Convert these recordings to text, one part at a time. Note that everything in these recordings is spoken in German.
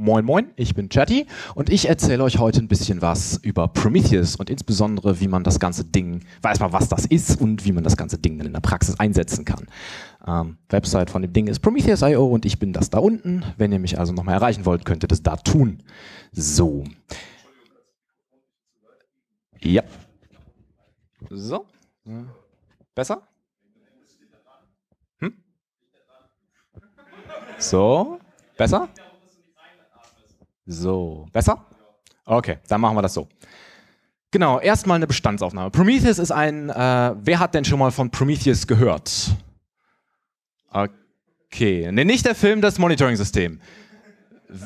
Moin Moin, ich bin Chatty und ich erzähle euch heute ein bisschen was über Prometheus und insbesondere, wie man das ganze Ding, weiß mal, was das ist und wie man das ganze Ding dann in der Praxis einsetzen kann. Ähm, Website von dem Ding ist Prometheus.io und ich bin das da unten. Wenn ihr mich also nochmal erreichen wollt, könnt ihr das da tun. So. Ja. So. Besser? Hm? So. Besser? So, besser? Okay, dann machen wir das so. Genau, erstmal eine Bestandsaufnahme. Prometheus ist ein, äh, wer hat denn schon mal von Prometheus gehört? Okay, nee, nicht der Film, das Monitoring-System.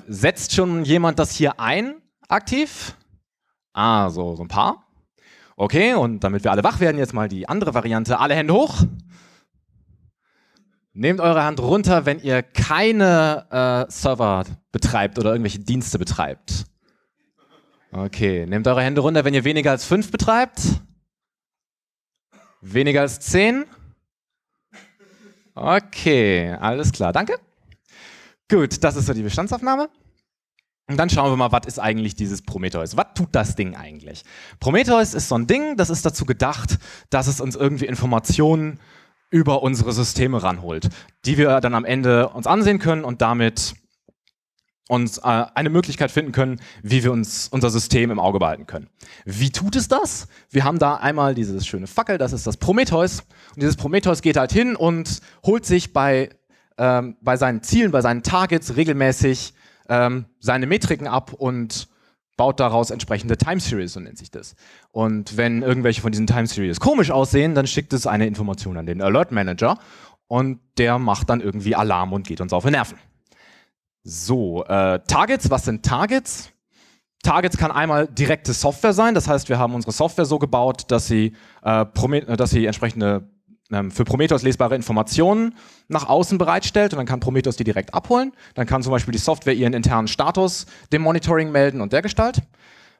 Setzt schon jemand das hier ein, aktiv? Ah, so, so ein paar. Okay, und damit wir alle wach werden, jetzt mal die andere Variante. Alle Hände hoch. Nehmt eure Hand runter, wenn ihr keine äh, Server betreibt oder irgendwelche Dienste betreibt. Okay, nehmt eure Hände runter, wenn ihr weniger als fünf betreibt. Weniger als zehn. Okay, alles klar, danke. Gut, das ist so die Bestandsaufnahme. Und dann schauen wir mal, was ist eigentlich dieses Prometheus? Was tut das Ding eigentlich? Prometheus ist so ein Ding, das ist dazu gedacht, dass es uns irgendwie Informationen über unsere Systeme ranholt, die wir dann am Ende uns ansehen können und damit uns äh, eine Möglichkeit finden können, wie wir uns unser System im Auge behalten können. Wie tut es das? Wir haben da einmal dieses schöne Fackel, das ist das Prometheus. Und dieses Prometheus geht halt hin und holt sich bei, ähm, bei seinen Zielen, bei seinen Targets regelmäßig ähm, seine Metriken ab und baut daraus entsprechende Time Series, so nennt sich das. Und wenn irgendwelche von diesen Time Series komisch aussehen, dann schickt es eine Information an den Alert Manager und der macht dann irgendwie Alarm und geht uns auf den Nerven. So, äh, Targets, was sind Targets? Targets kann einmal direkte Software sein, das heißt, wir haben unsere Software so gebaut, dass sie, äh, dass sie entsprechende ähm, für Prometheus lesbare Informationen nach außen bereitstellt und dann kann Prometheus die direkt abholen. Dann kann zum Beispiel die Software ihren internen Status dem Monitoring melden und der Gestalt.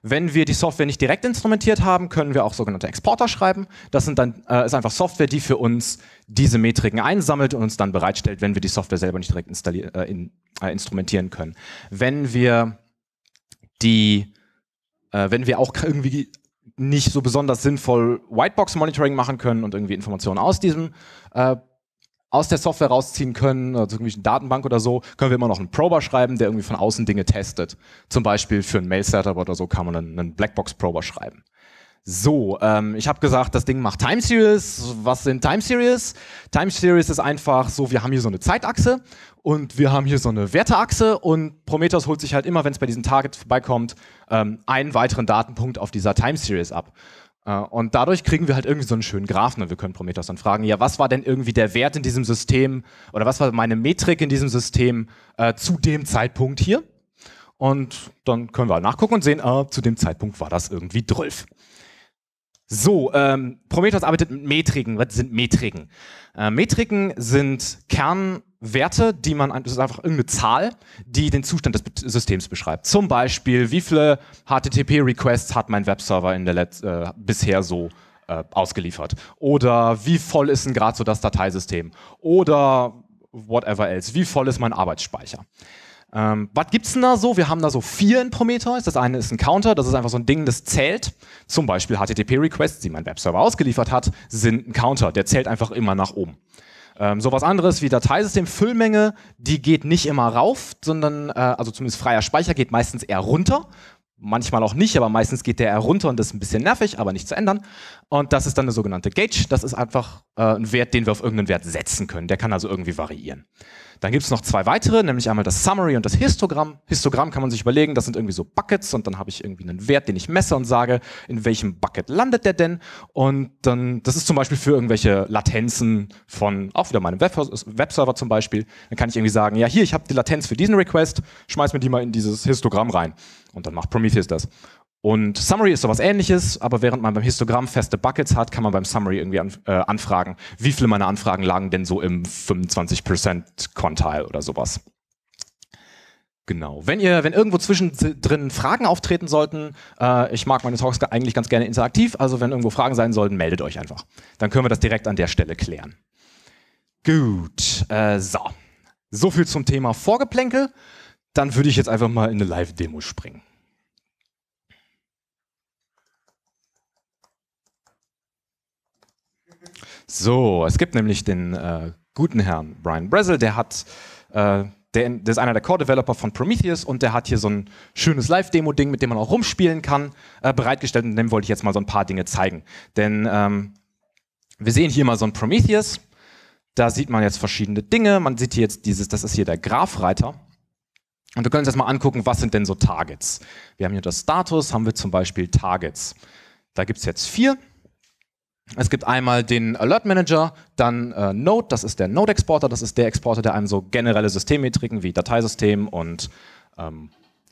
Wenn wir die Software nicht direkt instrumentiert haben, können wir auch sogenannte Exporter schreiben. Das sind dann, äh, ist einfach Software, die für uns diese Metriken einsammelt und uns dann bereitstellt, wenn wir die Software selber nicht direkt äh, in, äh, instrumentieren können. Wenn wir die, äh, wenn wir auch irgendwie nicht so besonders sinnvoll Whitebox-Monitoring machen können und irgendwie Informationen aus diesem äh, aus der Software rausziehen können, also irgendwie eine Datenbank oder so, können wir immer noch einen Prober schreiben, der irgendwie von außen Dinge testet. Zum Beispiel für ein Mail-Setup oder so kann man einen, einen Blackbox-Prober schreiben. So, ähm, ich habe gesagt, das Ding macht Time Series. Was sind Time Series? Time Series ist einfach so, wir haben hier so eine Zeitachse und wir haben hier so eine Werteachse und Prometheus holt sich halt immer, wenn es bei diesem Target vorbeikommt, ähm, einen weiteren Datenpunkt auf dieser Time Series ab. Äh, und dadurch kriegen wir halt irgendwie so einen schönen Graphen und wir können Prometheus dann fragen, ja, was war denn irgendwie der Wert in diesem System oder was war meine Metrik in diesem System äh, zu dem Zeitpunkt hier? Und dann können wir halt nachgucken und sehen, äh, zu dem Zeitpunkt war das irgendwie Drölf. So, ähm, Prometheus arbeitet mit Metriken. Was sind Metriken? Äh, Metriken sind Kernwerte, die man, das ist einfach irgendeine Zahl, die den Zustand des Systems beschreibt. Zum Beispiel, wie viele HTTP-Requests hat mein Webserver in der Letz äh, bisher so äh, ausgeliefert? Oder wie voll ist denn gerade so das Dateisystem? Oder whatever else, wie voll ist mein Arbeitsspeicher? Ähm, was gibt's denn da so? Wir haben da so vier in Prometheus. Das eine ist ein Counter, das ist einfach so ein Ding, das zählt. Zum Beispiel HTTP-Requests, die mein Webserver ausgeliefert hat, sind ein Counter. Der zählt einfach immer nach oben. Ähm, so was anderes wie Dateisystem-Füllmenge, die geht nicht immer rauf, sondern, äh, also zumindest freier Speicher geht meistens eher runter. Manchmal auch nicht, aber meistens geht der eher runter und das ist ein bisschen nervig, aber nicht zu ändern. Und das ist dann eine sogenannte Gauge. Das ist einfach äh, einen Wert, den wir auf irgendeinen Wert setzen können. Der kann also irgendwie variieren. Dann gibt es noch zwei weitere, nämlich einmal das Summary und das Histogramm. Histogramm kann man sich überlegen, das sind irgendwie so Buckets und dann habe ich irgendwie einen Wert, den ich messe und sage, in welchem Bucket landet der denn? Und dann, das ist zum Beispiel für irgendwelche Latenzen von auch wieder meinem Web Webserver zum Beispiel. Dann kann ich irgendwie sagen, ja hier, ich habe die Latenz für diesen Request, schmeiß mir die mal in dieses Histogramm rein. Und dann macht Prometheus das. Und Summary ist sowas ähnliches, aber während man beim Histogramm feste Buckets hat, kann man beim Summary irgendwie an, äh, anfragen, wie viele meiner Anfragen lagen denn so im 25% Quantile oder sowas. Genau. Wenn ihr, wenn irgendwo zwischendrin Fragen auftreten sollten, äh, ich mag meine Talks eigentlich ganz gerne interaktiv, also wenn irgendwo Fragen sein sollten, meldet euch einfach. Dann können wir das direkt an der Stelle klären. Gut, äh, so. So viel zum Thema Vorgeplänkel. Dann würde ich jetzt einfach mal in eine Live-Demo springen. So, es gibt nämlich den äh, guten Herrn Brian Brazel, der hat, äh, der, der, ist einer der Core-Developer von Prometheus und der hat hier so ein schönes Live-Demo-Ding, mit dem man auch rumspielen kann, äh, bereitgestellt und dem wollte ich jetzt mal so ein paar Dinge zeigen. Denn ähm, wir sehen hier mal so ein Prometheus, da sieht man jetzt verschiedene Dinge, man sieht hier jetzt dieses, das ist hier der Graphreiter. Und wir können uns jetzt mal angucken, was sind denn so Targets. Wir haben hier das Status, haben wir zum Beispiel Targets. Da gibt es jetzt vier. Es gibt einmal den Alert Manager, dann äh, Node, das ist der Node-Exporter, das ist der Exporter, der einem so generelle Systemmetriken wie Dateisystem und ähm,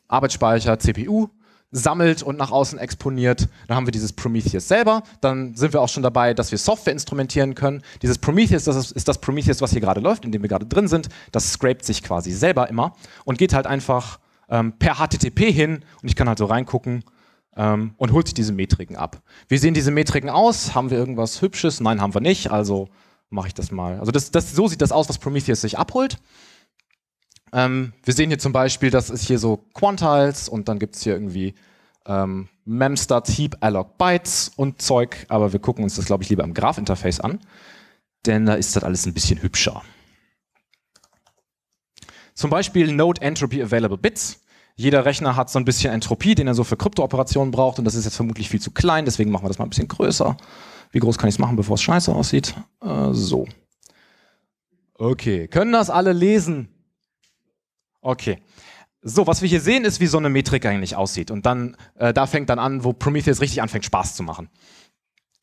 Arbeitsspeicher, CPU sammelt und nach außen exponiert. Dann haben wir dieses Prometheus selber. Dann sind wir auch schon dabei, dass wir Software instrumentieren können. Dieses Prometheus, das ist, ist das Prometheus, was hier gerade läuft, in dem wir gerade drin sind. Das scrapt sich quasi selber immer und geht halt einfach ähm, per HTTP hin und ich kann halt so reingucken ähm, und holt sich diese Metriken ab. Wie sehen diese Metriken aus? Haben wir irgendwas Hübsches? Nein, haben wir nicht. Also mache ich das mal. Also das, das, so sieht das aus, was Prometheus sich abholt. Ähm, wir sehen hier zum Beispiel, das ist hier so Quantiles und dann gibt es hier irgendwie ähm, Memstat, Heap, Alloc, Bytes und Zeug, aber wir gucken uns das, glaube ich, lieber im interface an, denn da ist das alles ein bisschen hübscher. Zum Beispiel Node Entropy Available Bits jeder Rechner hat so ein bisschen Entropie, den er so für Kryptooperationen braucht und das ist jetzt vermutlich viel zu klein, deswegen machen wir das mal ein bisschen größer. Wie groß kann ich es machen, bevor es scheiße aussieht? Äh, so. Okay, können das alle lesen? Okay. So, was wir hier sehen, ist, wie so eine Metrik eigentlich aussieht. Und dann, äh, da fängt dann an, wo Prometheus richtig anfängt, Spaß zu machen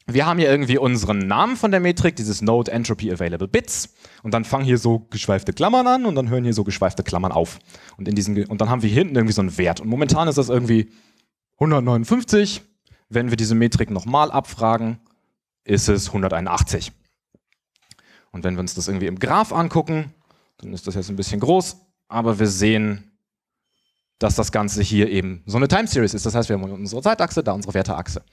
wir haben hier irgendwie unseren Namen von der Metrik, dieses Node Entropy Available Bits, und dann fangen hier so geschweifte Klammern an und dann hören hier so geschweifte Klammern auf. Und, in diesen, und dann haben wir hier hinten irgendwie so einen Wert. Und momentan ist das irgendwie 159. Wenn wir diese Metrik nochmal abfragen, ist es 181. Und wenn wir uns das irgendwie im Graph angucken, dann ist das jetzt ein bisschen groß, aber wir sehen, dass das Ganze hier eben so eine Time Series ist. Das heißt, wir haben unsere Zeitachse, da unsere Werteachse.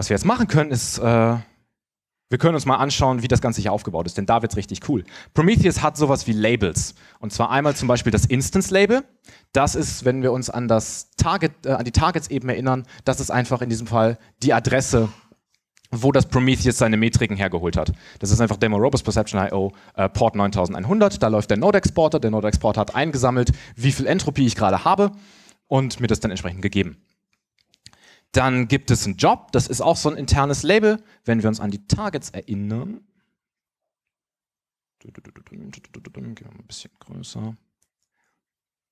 Was wir jetzt machen können, ist, äh, wir können uns mal anschauen, wie das Ganze hier aufgebaut ist, denn da wird es richtig cool. Prometheus hat sowas wie Labels. Und zwar einmal zum Beispiel das Instance-Label. Das ist, wenn wir uns an, das Target, äh, an die targets eben erinnern, das ist einfach in diesem Fall die Adresse, wo das Prometheus seine Metriken hergeholt hat. Das ist einfach Demo Robust Perception IO äh, Port 9100. Da läuft der Node Exporter. Der Node Exporter hat eingesammelt, wie viel Entropie ich gerade habe und mir das dann entsprechend gegeben. Dann gibt es einen Job, das ist auch so ein internes Label, wenn wir uns an die Targets erinnern. Gehen wir mal ein bisschen größer.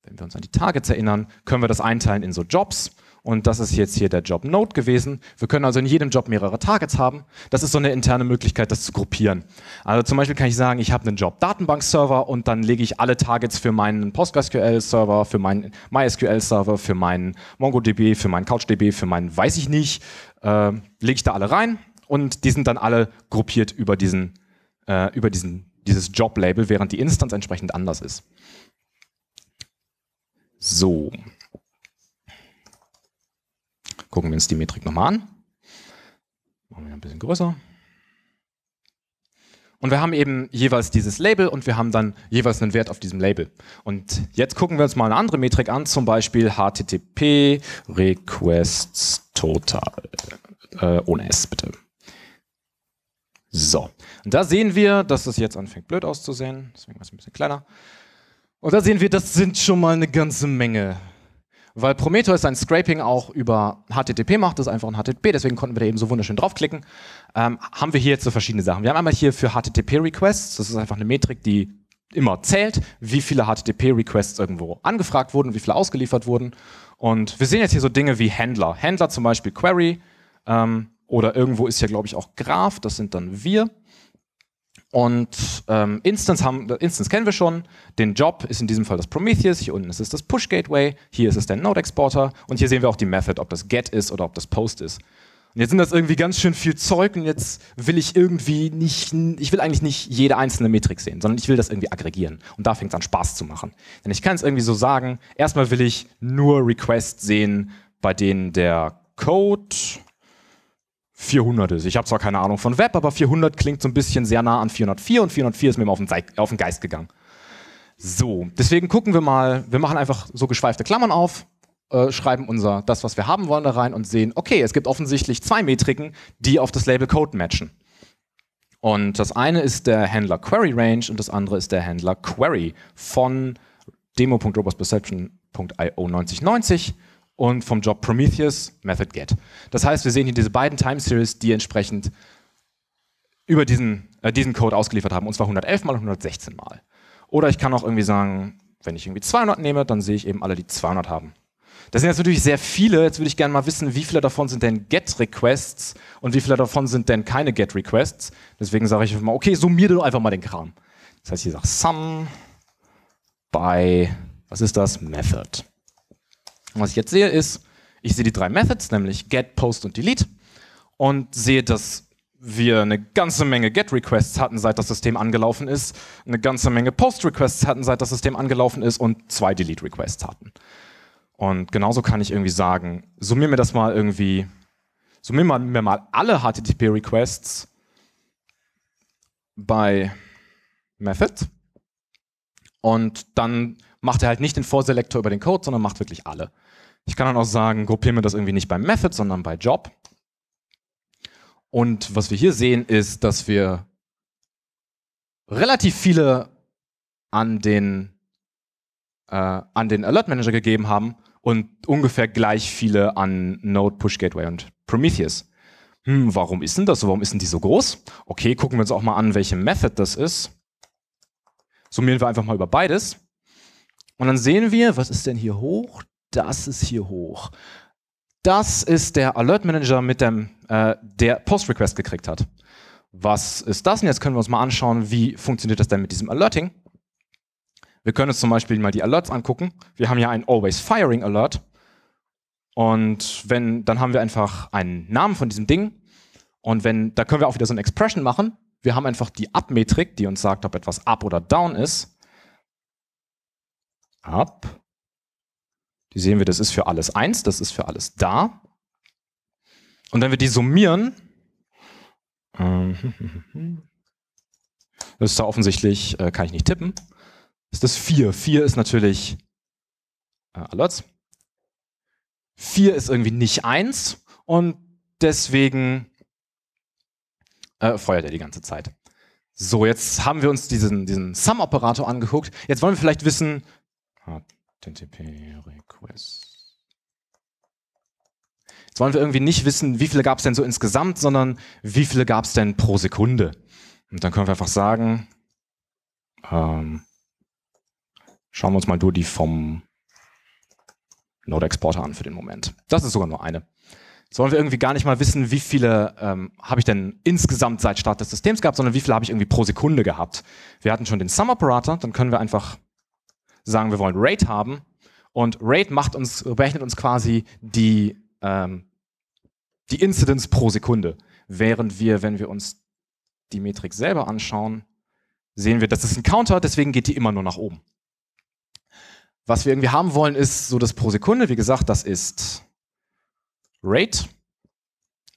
Wenn wir uns an die Targets erinnern, können wir das einteilen in so Jobs. Und das ist jetzt hier der Job Node gewesen. Wir können also in jedem Job mehrere Targets haben. Das ist so eine interne Möglichkeit, das zu gruppieren. Also zum Beispiel kann ich sagen, ich habe einen Job Datenbank-Server und dann lege ich alle Targets für meinen PostgreSQL-Server, für meinen MySQL-Server, für meinen MongoDB, für meinen CouchDB, für meinen weiß ich nicht, äh, lege ich da alle rein und die sind dann alle gruppiert über diesen, äh, über diesen, dieses Job-Label, während die Instanz entsprechend anders ist. So gucken wir uns die Metrik nochmal an. Machen wir ein bisschen größer. Und wir haben eben jeweils dieses Label und wir haben dann jeweils einen Wert auf diesem Label. Und jetzt gucken wir uns mal eine andere Metrik an, zum Beispiel HTTP Requests Total. Äh, ohne S bitte. So. Und da sehen wir, dass das jetzt anfängt blöd auszusehen. Deswegen war es ein bisschen kleiner. Und da sehen wir, das sind schon mal eine ganze Menge weil Prometheus sein Scraping auch über HTTP macht, das ist einfach ein HTTP, deswegen konnten wir da eben so wunderschön draufklicken. Ähm, haben wir hier jetzt so verschiedene Sachen. Wir haben einmal hier für HTTP-Requests, das ist einfach eine Metrik, die immer zählt, wie viele HTTP-Requests irgendwo angefragt wurden, wie viele ausgeliefert wurden. Und wir sehen jetzt hier so Dinge wie Händler. Händler zum Beispiel Query ähm, oder irgendwo ist hier, glaube ich, auch Graph, das sind dann wir. Und ähm, Instance, haben, Instance kennen wir schon. Den Job ist in diesem Fall das Prometheus. Hier unten ist es das Push Gateway. Hier ist es der Node Exporter. Und hier sehen wir auch die Method, ob das Get ist oder ob das Post ist. Und jetzt sind das irgendwie ganz schön viel Zeug und jetzt will ich irgendwie nicht, ich will eigentlich nicht jede einzelne Metrik sehen, sondern ich will das irgendwie aggregieren. Und da fängt es an Spaß zu machen. Denn ich kann es irgendwie so sagen, erstmal will ich nur Requests sehen, bei denen der Code 400 ist. Ich habe zwar keine Ahnung von Web, aber 400 klingt so ein bisschen sehr nah an 404 und 404 ist mir mal auf den, auf den Geist gegangen. So, deswegen gucken wir mal, wir machen einfach so geschweifte Klammern auf, äh, schreiben unser, das, was wir haben wollen, da rein und sehen, okay, es gibt offensichtlich zwei Metriken, die auf das Label Code matchen. Und das eine ist der Händler Query Range und das andere ist der Händler Query von demo.robustperception.io 9090 und vom Job Prometheus Method Get. Das heißt, wir sehen hier diese beiden Time Series, die entsprechend über diesen, äh, diesen Code ausgeliefert haben, und zwar 111 mal und 116 mal. Oder ich kann auch irgendwie sagen, wenn ich irgendwie 200 nehme, dann sehe ich eben alle, die 200 haben. Das sind jetzt natürlich sehr viele. Jetzt würde ich gerne mal wissen, wie viele davon sind denn Get-Requests und wie viele davon sind denn keine Get-Requests. Deswegen sage ich einfach mal, okay, summiere doch einfach mal den Kram. Das heißt, ich sage sum by, was ist das? Method. Und was ich jetzt sehe ist, ich sehe die drei Methods, nämlich get, post und delete und sehe, dass wir eine ganze Menge Get-Requests hatten, seit das System angelaufen ist, eine ganze Menge Post-Requests hatten, seit das System angelaufen ist und zwei Delete-Requests hatten. Und genauso kann ich irgendwie sagen, summier mir das mal irgendwie, summier mir mal alle HTTP-Requests bei Method und dann macht er halt nicht den Vorselektor über den Code, sondern macht wirklich alle. Ich kann dann auch sagen, gruppieren wir das irgendwie nicht bei Method, sondern bei Job. Und was wir hier sehen, ist, dass wir relativ viele an den, äh, an den Alert Manager gegeben haben und ungefähr gleich viele an Node Push Gateway und Prometheus. Hm, warum ist denn das so? Warum ist denn die so groß? Okay, gucken wir uns auch mal an, welche Method das ist. Summieren wir einfach mal über beides. Und dann sehen wir, was ist denn hier hoch? Das ist hier hoch. Das ist der Alert Manager, mit dem äh, der Post Request gekriegt hat. Was ist das? Und jetzt können wir uns mal anschauen, wie funktioniert das denn mit diesem Alerting? Wir können uns zum Beispiel mal die Alerts angucken. Wir haben ja einen Always Firing Alert. Und wenn, dann haben wir einfach einen Namen von diesem Ding. Und wenn, da können wir auch wieder so eine Expression machen. Wir haben einfach die Up-Metrik, die uns sagt, ob etwas up oder down ist ab. Die sehen wir, das ist für alles 1, das ist für alles da. Und wenn wir die summieren, äh, das ist da offensichtlich, äh, kann ich nicht tippen, ist das 4. 4 ist natürlich äh, Alerts. 4 ist irgendwie nicht 1 und deswegen äh, feuert er die ganze Zeit. So, jetzt haben wir uns diesen, diesen Sum-Operator angeguckt. Jetzt wollen wir vielleicht wissen, HTTP Request. Jetzt wollen wir irgendwie nicht wissen, wie viele gab es denn so insgesamt, sondern wie viele gab es denn pro Sekunde. Und dann können wir einfach sagen, ähm, schauen wir uns mal nur die vom Node-Exporter an für den Moment. Das ist sogar nur eine. Jetzt wollen wir irgendwie gar nicht mal wissen, wie viele ähm, habe ich denn insgesamt seit Start des Systems gehabt, sondern wie viele habe ich irgendwie pro Sekunde gehabt. Wir hatten schon den Sum-Operator, dann können wir einfach sagen, wir wollen Rate haben. Und Rate macht uns, berechnet uns quasi die, ähm, die Incidence pro Sekunde. Während wir, wenn wir uns die Metrik selber anschauen, sehen wir, das ist ein Counter, deswegen geht die immer nur nach oben. Was wir irgendwie haben wollen, ist so das pro Sekunde. Wie gesagt, das ist Rate.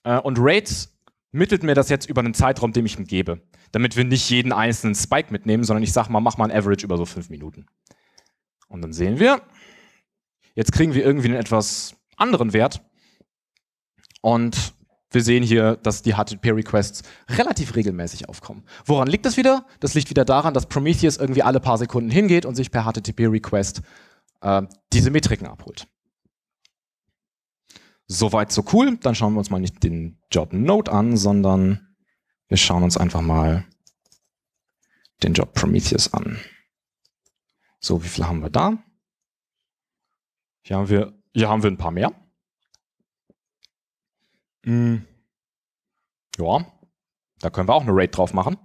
Äh, und Rate mittelt mir das jetzt über einen Zeitraum, den ich ihm gebe. Damit wir nicht jeden einzelnen Spike mitnehmen, sondern ich sage mal, mach mal ein Average über so fünf Minuten. Und dann sehen wir, jetzt kriegen wir irgendwie einen etwas anderen Wert. Und wir sehen hier, dass die HTTP-Requests relativ regelmäßig aufkommen. Woran liegt das wieder? Das liegt wieder daran, dass Prometheus irgendwie alle paar Sekunden hingeht und sich per HTTP-Request äh, diese Metriken abholt. Soweit so cool. Dann schauen wir uns mal nicht den Job Node an, sondern wir schauen uns einfach mal den Job Prometheus an. So, wie viel haben wir da? Hier haben wir, hier haben wir ein paar mehr. Hm. Ja, da können wir auch eine Rate drauf machen.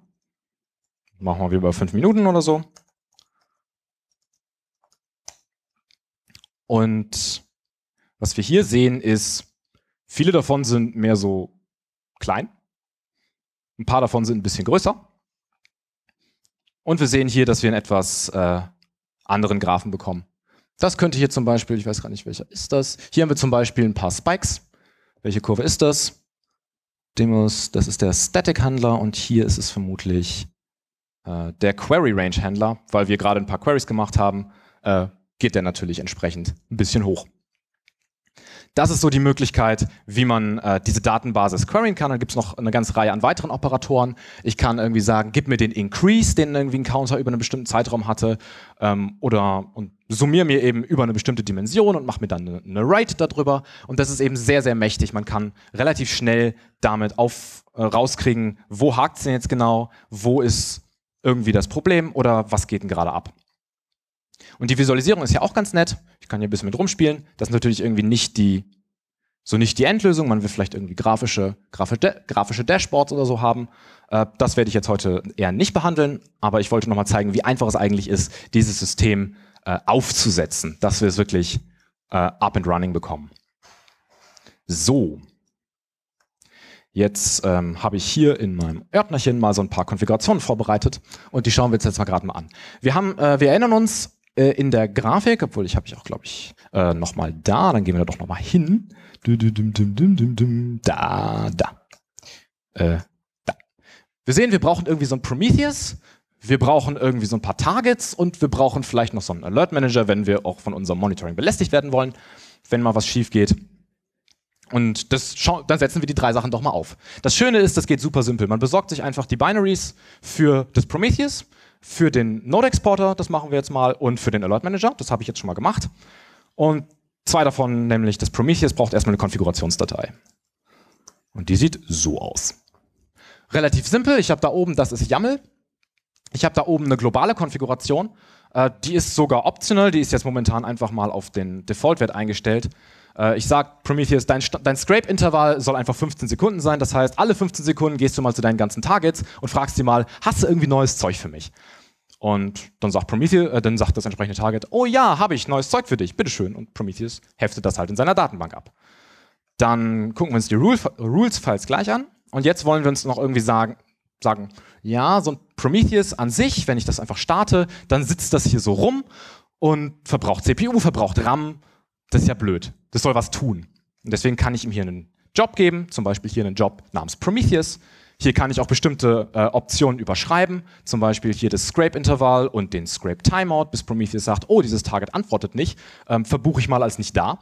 Machen wir bei fünf Minuten oder so. Und was wir hier sehen ist, viele davon sind mehr so klein. Ein paar davon sind ein bisschen größer. Und wir sehen hier, dass wir einen etwas äh, anderen Graphen bekommen. Das könnte hier zum Beispiel, ich weiß gar nicht, welcher ist das. Hier haben wir zum Beispiel ein paar Spikes. Welche Kurve ist das? Demos, das ist der Static-Handler und hier ist es vermutlich äh, der Query-Range-Handler, weil wir gerade ein paar Queries gemacht haben, äh, geht der natürlich entsprechend ein bisschen hoch. Das ist so die Möglichkeit, wie man äh, diese Datenbasis queryen kann. Dann gibt es noch eine ganze Reihe an weiteren Operatoren. Ich kann irgendwie sagen, gib mir den Increase, den irgendwie ein Counter über einen bestimmten Zeitraum hatte, ähm, oder und summiere mir eben über eine bestimmte Dimension und mache mir dann eine, eine Rate darüber. Und das ist eben sehr, sehr mächtig. Man kann relativ schnell damit auf, äh, rauskriegen, wo hakt es denn jetzt genau, wo ist irgendwie das Problem oder was geht denn gerade ab. Und die Visualisierung ist ja auch ganz nett. Ich kann hier ein bisschen mit rumspielen. Das ist natürlich irgendwie nicht die, so nicht die Endlösung. Man will vielleicht irgendwie grafische, grafische Dashboards oder so haben. Äh, das werde ich jetzt heute eher nicht behandeln, aber ich wollte nochmal zeigen, wie einfach es eigentlich ist, dieses System äh, aufzusetzen, dass wir es wirklich äh, up and running bekommen. So. Jetzt ähm, habe ich hier in meinem Ordnerchen mal so ein paar Konfigurationen vorbereitet und die schauen wir uns jetzt mal gerade mal an. Wir, haben, äh, wir erinnern uns, äh, in der Grafik, obwohl ich habe ich auch, glaube ich, äh, nochmal da, dann gehen wir da doch nochmal hin. Da, da. Äh, da. Wir sehen, wir brauchen irgendwie so ein Prometheus, wir brauchen irgendwie so ein paar Targets und wir brauchen vielleicht noch so einen Alert Manager, wenn wir auch von unserem Monitoring belästigt werden wollen, wenn mal was schief geht. Und das, dann setzen wir die drei Sachen doch mal auf. Das Schöne ist, das geht super simpel. Man besorgt sich einfach die Binaries für das Prometheus, für den Node-Exporter, das machen wir jetzt mal, und für den Alert Manager, das habe ich jetzt schon mal gemacht. Und zwei davon, nämlich das Prometheus, braucht erstmal eine Konfigurationsdatei. Und die sieht so aus. Relativ simpel, ich habe da oben, das ist YAML. Ich habe da oben eine globale Konfiguration, äh, die ist sogar optional, die ist jetzt momentan einfach mal auf den Default-Wert eingestellt. Äh, ich sage Prometheus, dein, dein Scrape-Intervall soll einfach 15 Sekunden sein. Das heißt, alle 15 Sekunden gehst du mal zu deinen ganzen Targets und fragst sie mal, hast du irgendwie neues Zeug für mich? Und dann sagt Prometheus, äh, dann sagt das entsprechende Target, oh ja, habe ich neues Zeug für dich, bitteschön. Und Prometheus heftet das halt in seiner Datenbank ab. Dann gucken wir uns die Rules-Files gleich an. Und jetzt wollen wir uns noch irgendwie sagen, sagen, ja, so ein Prometheus an sich, wenn ich das einfach starte, dann sitzt das hier so rum und verbraucht CPU, verbraucht RAM, das ist ja blöd. Das soll was tun. Und deswegen kann ich ihm hier einen Job geben, zum Beispiel hier einen Job namens Prometheus. Hier kann ich auch bestimmte äh, Optionen überschreiben, zum Beispiel hier das Scrape-Intervall und den Scrape-Timeout, bis Prometheus sagt, oh, dieses Target antwortet nicht, ähm, verbuche ich mal als nicht da.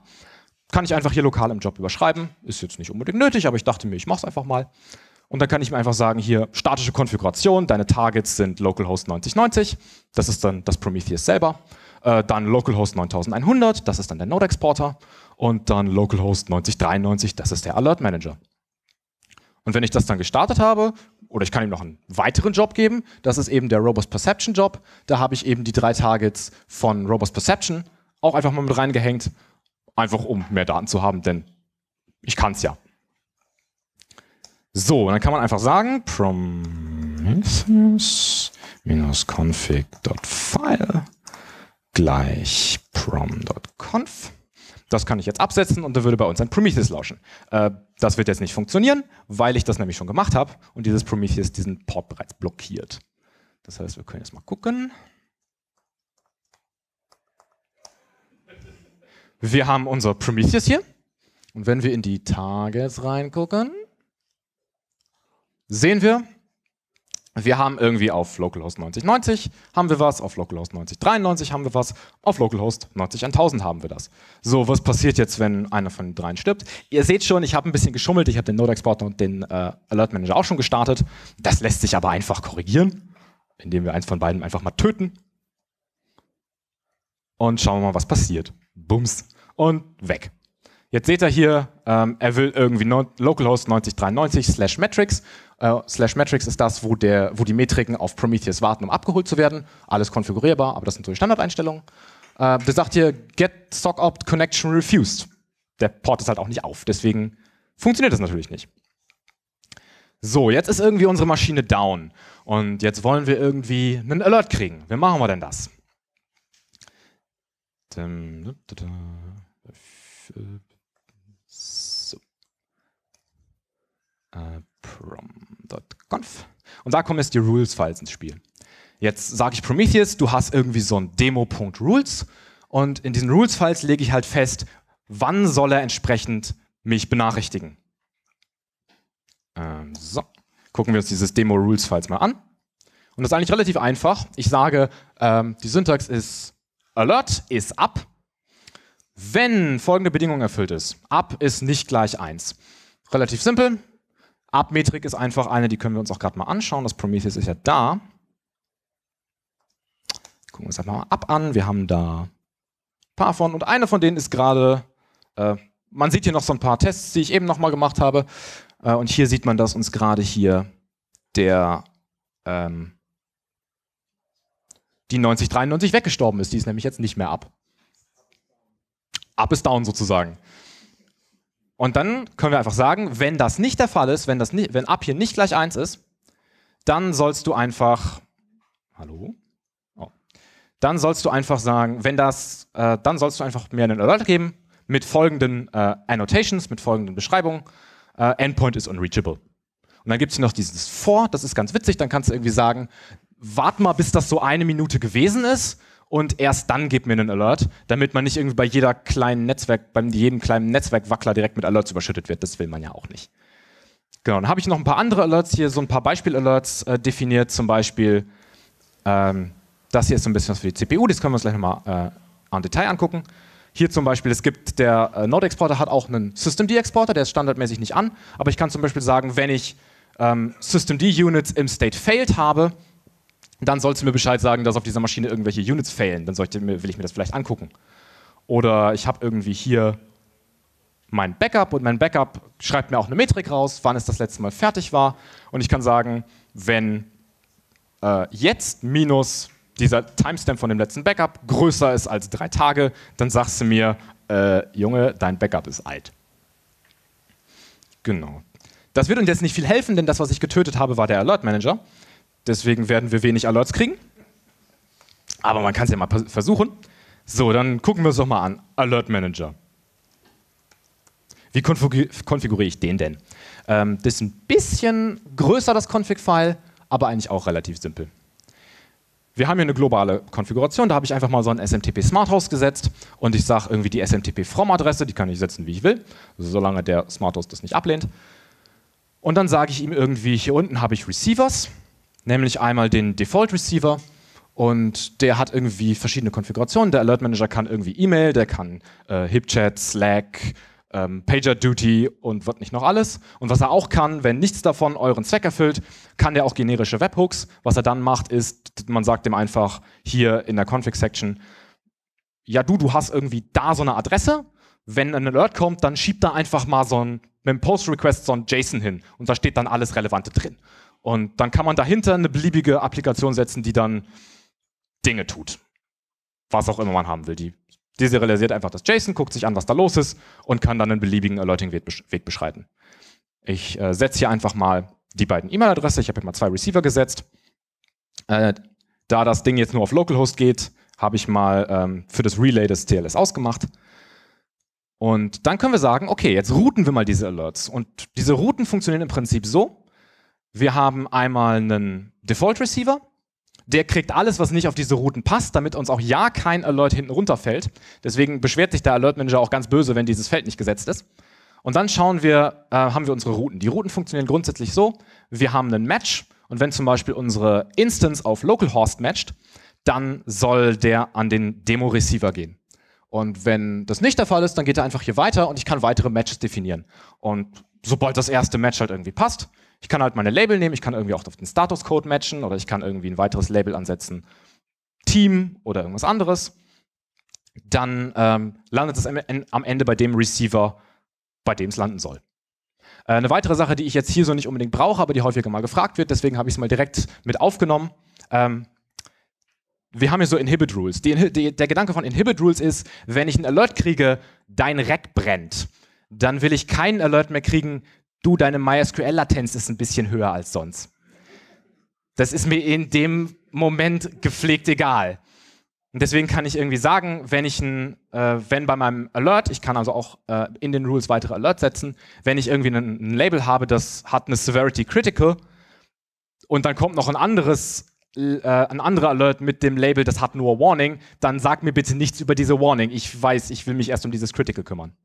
Kann ich einfach hier lokal im Job überschreiben, ist jetzt nicht unbedingt nötig, aber ich dachte mir, ich mache es einfach mal. Und dann kann ich mir einfach sagen, hier statische Konfiguration, deine Targets sind localhost 9090, das ist dann das Prometheus selber. Äh, dann localhost 9100, das ist dann der Node-Exporter und dann localhost 9093, das ist der Alert Manager. Und wenn ich das dann gestartet habe, oder ich kann ihm noch einen weiteren Job geben, das ist eben der Robust Perception Job, da habe ich eben die drei Targets von Robust Perception auch einfach mal mit reingehängt, einfach um mehr Daten zu haben, denn ich kann es ja. So, dann kann man einfach sagen, prometheus-config.file gleich prom.conf. Das kann ich jetzt absetzen und dann würde bei uns ein Prometheus lauschen. Äh, das wird jetzt nicht funktionieren, weil ich das nämlich schon gemacht habe und dieses Prometheus diesen Port bereits blockiert. Das heißt, wir können jetzt mal gucken. Wir haben unser Prometheus hier. Und wenn wir in die Targets reingucken, sehen wir, wir haben irgendwie auf localhost 9090 haben wir was, auf localhost 9093 haben wir was, auf localhost 90000 haben wir das. So, was passiert jetzt, wenn einer von den dreien stirbt? Ihr seht schon, ich habe ein bisschen geschummelt, ich habe den Node Exporter und den äh, Alert Manager auch schon gestartet. Das lässt sich aber einfach korrigieren, indem wir eins von beiden einfach mal töten. Und schauen wir mal, was passiert. Bums. Und weg. Jetzt seht ihr hier, ähm, er will irgendwie no localhost 9093 slash metrics. Äh, slash metrics ist das, wo, der, wo die Metriken auf Prometheus warten, um abgeholt zu werden. Alles konfigurierbar, aber das sind so die Standardeinstellungen. Äh, der sagt hier, get sock opt connection refused. Der Port ist halt auch nicht auf, deswegen funktioniert das natürlich nicht. So, jetzt ist irgendwie unsere Maschine down und jetzt wollen wir irgendwie einen Alert kriegen. Wie machen wir denn das? Dum, dum, dum, Äh, prom.conf. Und da kommen jetzt die Rules-Files ins Spiel. Jetzt sage ich Prometheus, du hast irgendwie so ein Demo.rules und in diesen Rules-Files lege ich halt fest, wann soll er entsprechend mich benachrichtigen. Ähm, so, gucken wir uns dieses Demo-Rules-Files mal an. Und das ist eigentlich relativ einfach. Ich sage, ähm, die Syntax ist alert, ist up, wenn folgende Bedingung erfüllt ist. Up ist nicht gleich 1. Relativ simpel, Abmetrik ist einfach eine, die können wir uns auch gerade mal anschauen. Das Prometheus ist ja da. Gucken wir uns einfach mal ab an. Wir haben da ein paar von und eine von denen ist gerade, äh, man sieht hier noch so ein paar Tests, die ich eben nochmal gemacht habe. Äh, und hier sieht man, dass uns gerade hier der ähm, die 9093 weggestorben ist. Die ist nämlich jetzt nicht mehr ab. Ab ist down sozusagen. Und dann können wir einfach sagen, wenn das nicht der Fall ist, wenn, das nicht, wenn ab hier nicht gleich 1 ist, dann sollst du einfach, hallo? Oh. Dann sollst du einfach sagen, wenn das, äh, dann sollst du einfach mir einen Alert geben mit folgenden äh, Annotations, mit folgenden Beschreibungen. Äh, Endpoint is unreachable. Und dann gibt es noch dieses For, das ist ganz witzig, dann kannst du irgendwie sagen, wart mal, bis das so eine Minute gewesen ist und erst dann gebt mir einen Alert, damit man nicht irgendwie bei jeder kleinen Netzwerk, bei jedem kleinen Netzwerkwackler direkt mit Alerts überschüttet wird. Das will man ja auch nicht. Genau, dann habe ich noch ein paar andere Alerts hier, so ein paar Beispiel-Alerts äh, definiert, zum Beispiel ähm, das hier ist so ein bisschen was für die CPU, das können wir uns gleich nochmal äh, im Detail angucken. Hier zum Beispiel, es gibt, der äh, Node-Exporter hat auch einen Systemd-Exporter, der ist standardmäßig nicht an, aber ich kann zum Beispiel sagen, wenn ich ähm, Systemd-Units im State failed habe, dann sollst du mir Bescheid sagen, dass auf dieser Maschine irgendwelche Units fehlen. Dann ich mir, will ich mir das vielleicht angucken. Oder ich habe irgendwie hier mein Backup und mein Backup schreibt mir auch eine Metrik raus, wann es das letzte Mal fertig war. Und ich kann sagen, wenn äh, jetzt minus dieser Timestamp von dem letzten Backup größer ist als drei Tage, dann sagst du mir, äh, Junge, dein Backup ist alt. Genau. Das wird uns jetzt nicht viel helfen, denn das, was ich getötet habe, war der Alert Manager. Deswegen werden wir wenig Alerts kriegen. Aber man kann es ja mal versuchen. So, dann gucken wir es doch mal an. Alert Manager. Wie konfiguriere ich den denn? Ähm, das ist ein bisschen größer, das Config-File, aber eigentlich auch relativ simpel. Wir haben hier eine globale Konfiguration, da habe ich einfach mal so ein SMTP Smart House gesetzt und ich sage irgendwie die SMTP From Adresse, die kann ich setzen, wie ich will, solange der Smart House das nicht ablehnt. Und dann sage ich ihm irgendwie, hier unten habe ich Receivers, nämlich einmal den Default Receiver und der hat irgendwie verschiedene Konfigurationen. Der Alert Manager kann irgendwie E-Mail, der kann äh, HipChat, Slack, ähm, PagerDuty und wird nicht noch alles. Und was er auch kann, wenn nichts davon euren Zweck erfüllt, kann der auch generische Webhooks. Was er dann macht, ist, man sagt dem einfach hier in der Config-Section, ja du, du hast irgendwie da so eine Adresse. Wenn ein Alert kommt, dann schiebt da einfach mal so ein, mit dem Post-Request so ein JSON hin und da steht dann alles Relevante drin. Und dann kann man dahinter eine beliebige Applikation setzen, die dann Dinge tut. Was auch immer man haben will. Die deserialisiert einfach das JSON, guckt sich an, was da los ist und kann dann einen beliebigen Alerting-Weg beschreiten. Ich äh, setze hier einfach mal die beiden E-Mail-Adressen. Ich habe hier mal zwei Receiver gesetzt. Äh, da das Ding jetzt nur auf Localhost geht, habe ich mal ähm, für das Relay des TLS ausgemacht. Und dann können wir sagen, okay, jetzt routen wir mal diese Alerts. Und diese Routen funktionieren im Prinzip so, wir haben einmal einen Default Receiver. Der kriegt alles, was nicht auf diese Routen passt, damit uns auch ja kein Alert hinten runterfällt. Deswegen beschwert sich der Alert Manager auch ganz böse, wenn dieses Feld nicht gesetzt ist. Und dann schauen wir, äh, haben wir unsere Routen. Die Routen funktionieren grundsätzlich so. Wir haben einen Match und wenn zum Beispiel unsere Instance auf Localhost matcht, dann soll der an den Demo-Receiver gehen. Und wenn das nicht der Fall ist, dann geht er einfach hier weiter und ich kann weitere Matches definieren. Und sobald das erste Match halt irgendwie passt, ich kann halt meine Label nehmen, ich kann irgendwie auch auf den Status Code matchen oder ich kann irgendwie ein weiteres Label ansetzen, Team oder irgendwas anderes. Dann ähm, landet es am Ende bei dem Receiver, bei dem es landen soll. Äh, eine weitere Sache, die ich jetzt hier so nicht unbedingt brauche, aber die häufiger mal gefragt wird, deswegen habe ich es mal direkt mit aufgenommen. Ähm, wir haben hier so Inhibit Rules. Die, die, der Gedanke von Inhibit Rules ist, wenn ich einen Alert kriege, dein Rack brennt, dann will ich keinen Alert mehr kriegen, du, deine MySQL-Latenz ist ein bisschen höher als sonst. Das ist mir in dem Moment gepflegt egal. Und deswegen kann ich irgendwie sagen, wenn ich ein, äh, wenn bei meinem Alert, ich kann also auch äh, in den Rules weitere Alerts setzen, wenn ich irgendwie ein, ein Label habe, das hat eine Severity Critical und dann kommt noch ein anderes, äh, ein anderer Alert mit dem Label, das hat nur Warning, dann sag mir bitte nichts über diese Warning. Ich weiß, ich will mich erst um dieses Critical kümmern.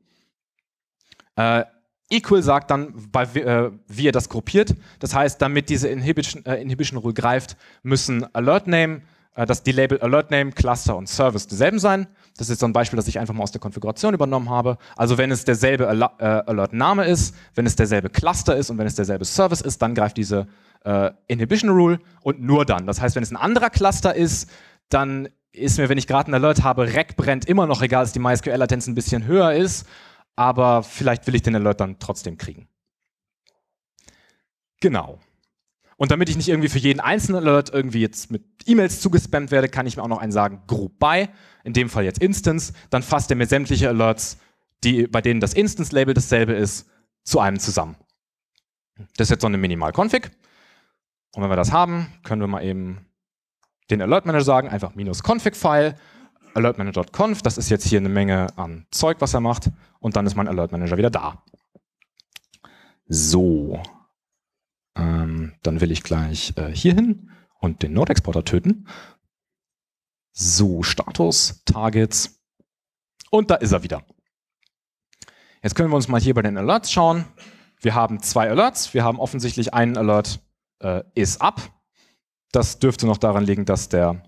Äh, Equal sagt dann, bei, äh, wie er das gruppiert. Das heißt, damit diese Inhibition, äh, Inhibition Rule greift, müssen Alert Name, äh, das die Label Alert Name, Cluster und Service dieselben sein. Das ist so ein Beispiel, das ich einfach mal aus der Konfiguration übernommen habe. Also wenn es derselbe äh, Alert Name ist, wenn es derselbe Cluster ist und wenn es derselbe Service ist, dann greift diese äh, Inhibition Rule und nur dann. Das heißt, wenn es ein anderer Cluster ist, dann ist mir, wenn ich gerade einen Alert habe, REC brennt immer noch egal, dass die MySQL-Latenz ein bisschen höher ist aber vielleicht will ich den Alert dann trotzdem kriegen. Genau. Und damit ich nicht irgendwie für jeden einzelnen Alert irgendwie jetzt mit E-Mails zugespammt werde, kann ich mir auch noch einen sagen, Group by, in dem Fall jetzt Instance, dann fasst er mir sämtliche Alerts, die, bei denen das Instance-Label dasselbe ist, zu einem zusammen. Das ist jetzt so eine Minimal-Config. Und wenn wir das haben, können wir mal eben den Alert Manager sagen, einfach minus config-File alertmanager.conf, das ist jetzt hier eine Menge an Zeug, was er macht, und dann ist mein Alertmanager wieder da. So, ähm, dann will ich gleich äh, hier hin und den Node-Exporter töten. So, Status, Targets, und da ist er wieder. Jetzt können wir uns mal hier bei den Alerts schauen. Wir haben zwei Alerts. Wir haben offensichtlich einen Alert äh, ist ab. Das dürfte noch daran liegen, dass der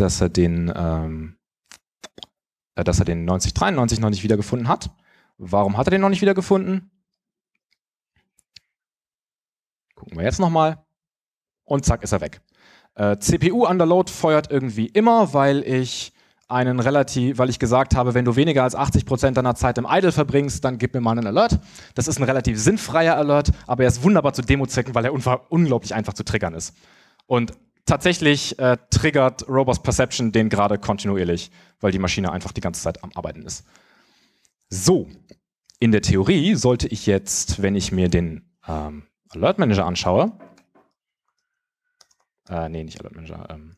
dass er den, ähm, äh, dass er den 9093 noch nicht wiedergefunden hat. Warum hat er den noch nicht wiedergefunden? Gucken wir jetzt nochmal. Und zack, ist er weg. Äh, CPU Underload feuert irgendwie immer, weil ich einen relativ, weil ich gesagt habe, wenn du weniger als 80 deiner Zeit im Idle verbringst, dann gib mir mal einen Alert. Das ist ein relativ sinnfreier Alert, aber er ist wunderbar zu Demo-Zwecken, weil er unglaublich einfach zu triggern ist. Und tatsächlich äh, triggert Robots Perception den gerade kontinuierlich, weil die Maschine einfach die ganze Zeit am Arbeiten ist. So, in der Theorie sollte ich jetzt, wenn ich mir den ähm, Alert Manager anschaue, äh, nee, nicht Alert Manager, ähm,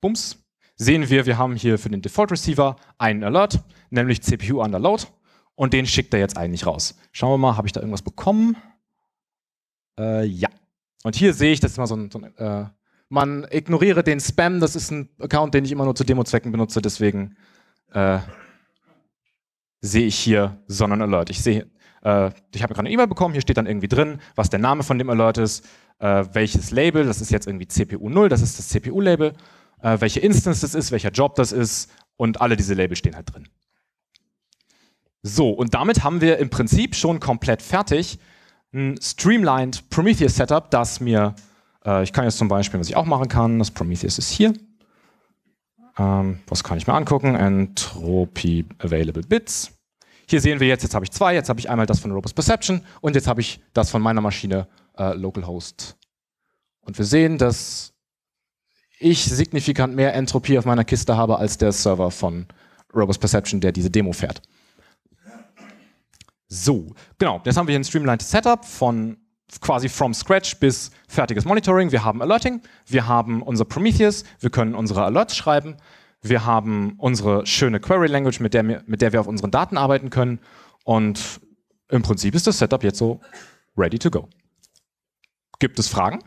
Bums, sehen wir, wir haben hier für den Default Receiver einen Alert, nämlich CPU under Load und den schickt er jetzt eigentlich raus. Schauen wir mal, habe ich da irgendwas bekommen? Äh, ja. Und hier sehe ich, das ist mal so ein, so ein äh, man ignoriere den Spam, das ist ein Account, den ich immer nur zu Demozwecken benutze, deswegen äh, sehe ich hier so einen Alert. Ich sehe, äh, ich habe gerade eine E-Mail bekommen, hier steht dann irgendwie drin, was der Name von dem Alert ist, äh, welches Label, das ist jetzt irgendwie CPU 0, das ist das CPU-Label, äh, welche Instance das ist, welcher Job das ist und alle diese Label stehen halt drin. So, und damit haben wir im Prinzip schon komplett fertig, ein streamlined Prometheus Setup, das mir, äh, ich kann jetzt zum Beispiel, was ich auch machen kann, das Prometheus ist hier. Ähm, was kann ich mir angucken? Entropy Available Bits. Hier sehen wir jetzt, jetzt habe ich zwei, jetzt habe ich einmal das von Robust Perception und jetzt habe ich das von meiner Maschine äh, Localhost. Und wir sehen, dass ich signifikant mehr Entropie auf meiner Kiste habe als der Server von Robust Perception, der diese Demo fährt. So, genau. Jetzt haben wir hier ein streamlined Setup von quasi from scratch bis fertiges Monitoring. Wir haben Alerting, wir haben unser Prometheus, wir können unsere Alerts schreiben, wir haben unsere schöne Query Language, mit der, mit der wir auf unseren Daten arbeiten können. Und im Prinzip ist das Setup jetzt so ready to go. Gibt es Fragen?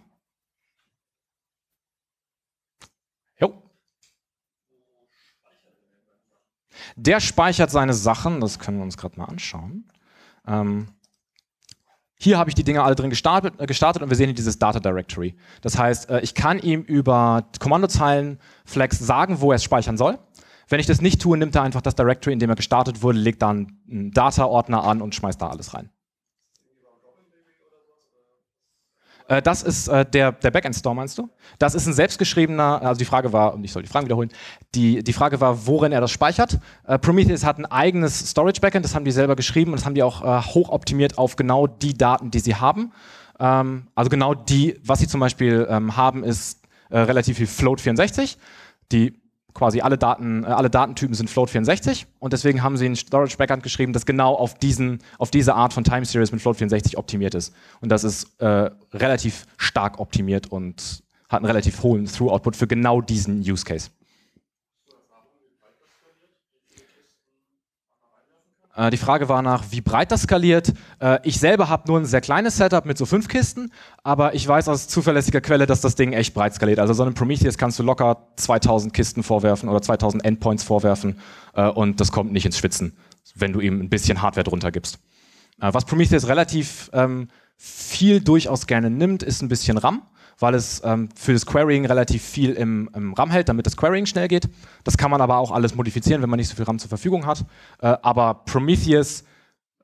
Jo. Der speichert seine Sachen, das können wir uns gerade mal anschauen. Ähm, hier habe ich die Dinge alle drin gestartet, äh, gestartet, und wir sehen hier dieses Data Directory. Das heißt, äh, ich kann ihm über Kommandozeilen Flex sagen, wo er es speichern soll. Wenn ich das nicht tue, nimmt er einfach das Directory, in dem er gestartet wurde, legt dann einen Data-Ordner an und schmeißt da alles rein. Äh, das ist äh, der, der Backend-Store, meinst du? Das ist ein selbstgeschriebener, also die Frage war, und ich soll die Fragen wiederholen, die, die Frage war, worin er das speichert. Äh, Prometheus hat ein eigenes Storage-Backend, das haben die selber geschrieben und das haben die auch äh, hochoptimiert auf genau die Daten, die sie haben. Ähm, also genau die, was sie zum Beispiel ähm, haben, ist äh, relativ viel Float 64. Die quasi alle Daten, äh, alle Datentypen sind Float 64 und deswegen haben sie ein Storage Backend geschrieben, das genau auf diesen, auf diese Art von Time Series mit Float 64 optimiert ist. Und das ist äh, relativ stark optimiert und hat einen relativ hohen Through Output für genau diesen Use Case. Äh, die Frage war nach, wie breit das skaliert. Äh, ich selber habe nur ein sehr kleines Setup mit so fünf Kisten, aber ich weiß aus zuverlässiger Quelle, dass das Ding echt breit skaliert. Also so einem Prometheus kannst du locker 2000 Kisten vorwerfen oder 2000 Endpoints vorwerfen äh, und das kommt nicht ins Schwitzen, wenn du ihm ein bisschen Hardware drunter gibst. was Prometheus relativ ähm, viel durchaus gerne nimmt, ist ein bisschen RAM weil es ähm, für das Querying relativ viel im, im, RAM hält, damit das Querying schnell geht. Das kann man aber auch alles modifizieren, wenn man nicht so viel RAM zur Verfügung hat. Äh, aber Prometheus,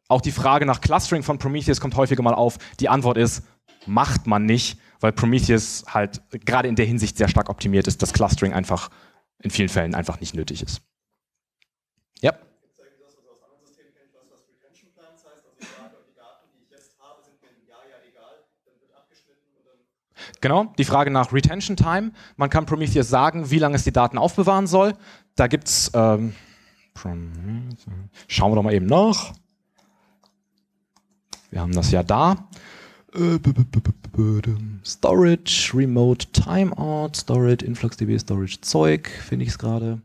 auch die Frage nach Clustering von Prometheus kommt häufiger mal auf. Die Antwort ist, macht man nicht, weil Prometheus halt gerade in der Hinsicht sehr stark optimiert ist, dass Clustering einfach in vielen Fällen einfach nicht nötig ist. Ja. Yep. Genau, die Frage nach Retention Time. Man kann Prometheus sagen, wie lange es die Daten aufbewahren soll. Da gibt es, ähm, schauen wir doch mal eben nach. Wir haben das ja da. Storage, Remote Timeout, Storage, InfluxDB, Storage Zeug, finde ich es gerade.